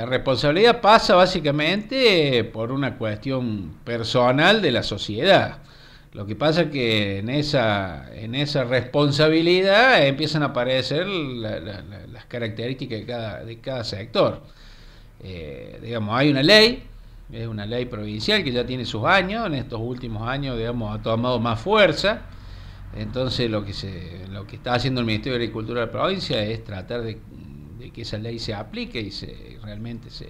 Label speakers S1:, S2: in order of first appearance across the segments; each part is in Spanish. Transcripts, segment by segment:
S1: La responsabilidad pasa básicamente eh, por una cuestión personal de la sociedad. Lo que pasa es que en esa, en esa responsabilidad empiezan a aparecer las características de cada, sector. Eh, digamos, hay una ley, es una ley provincial que ya tiene sus años, en estos últimos años digamos, ha tomado más fuerza. Entonces lo que, se, lo que está haciendo el Ministerio de Agricultura de la provincia es tratar de de que esa ley se aplique y se realmente se,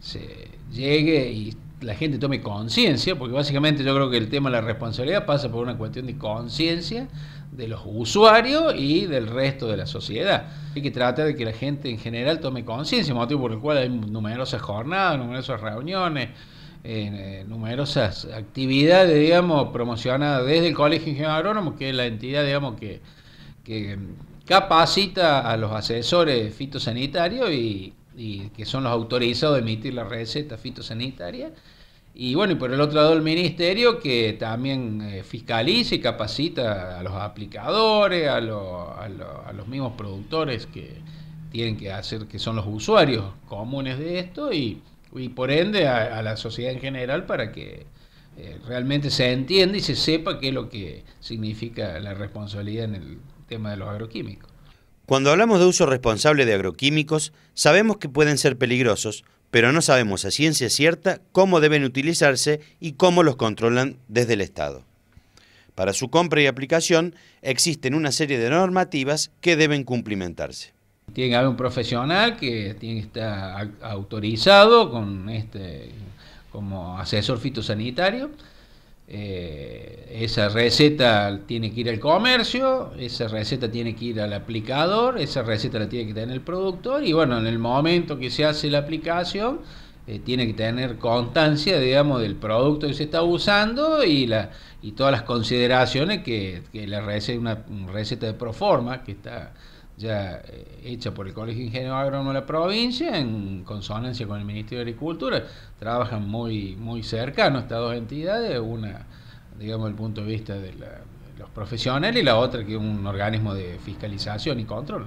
S1: se llegue y la gente tome conciencia, porque básicamente yo creo que el tema de la responsabilidad pasa por una cuestión de conciencia de los usuarios y del resto de la sociedad. Hay que tratar de que la gente en general tome conciencia, motivo por el cual hay numerosas jornadas, numerosas reuniones, eh, numerosas actividades, digamos, promocionadas desde el Colegio Ingeniero Agrónomo, que es la entidad, digamos, que, que capacita a los asesores fitosanitarios y, que son los autorizados a emitir la receta fitosanitaria. Y bueno, y por el otro lado el ministerio que también eh, fiscaliza y capacita a los aplicadores, a, los mismos productores que tienen que hacer, que son los usuarios comunes de esto y, por ende a, la sociedad en general para que eh, realmente se entienda y se sepa qué es lo que significa la responsabilidad en el tema de los agroquímicos.
S2: Cuando hablamos de uso responsable de agroquímicos, sabemos que pueden ser peligrosos, pero no sabemos a ciencia cierta cómo deben utilizarse y cómo los controlan desde el Estado. Para su compra y aplicación existen una serie de normativas que deben cumplimentarse.
S1: Tiene que haber un profesional que tiene que autorizado con este, como asesor fitosanitario eh, esa receta tiene que ir al comercio, esa receta tiene que ir al aplicador, esa receta la tiene que tener el productor y bueno, en el momento que se hace la aplicación, eh, tiene que tener constancia, digamos, del producto que se está usando y, la, y todas las consideraciones que, que la receta, una, una receta de proforma que está ya eh, hecha por el Colegio Ingeniero Agrónomo de la provincia, en consonancia con el Ministerio de Agricultura, trabajan muy, muy no estas dos entidades, una, digamos, desde el punto de vista de, los profesionales y la otra que es un organismo de
S2: fiscalización y control.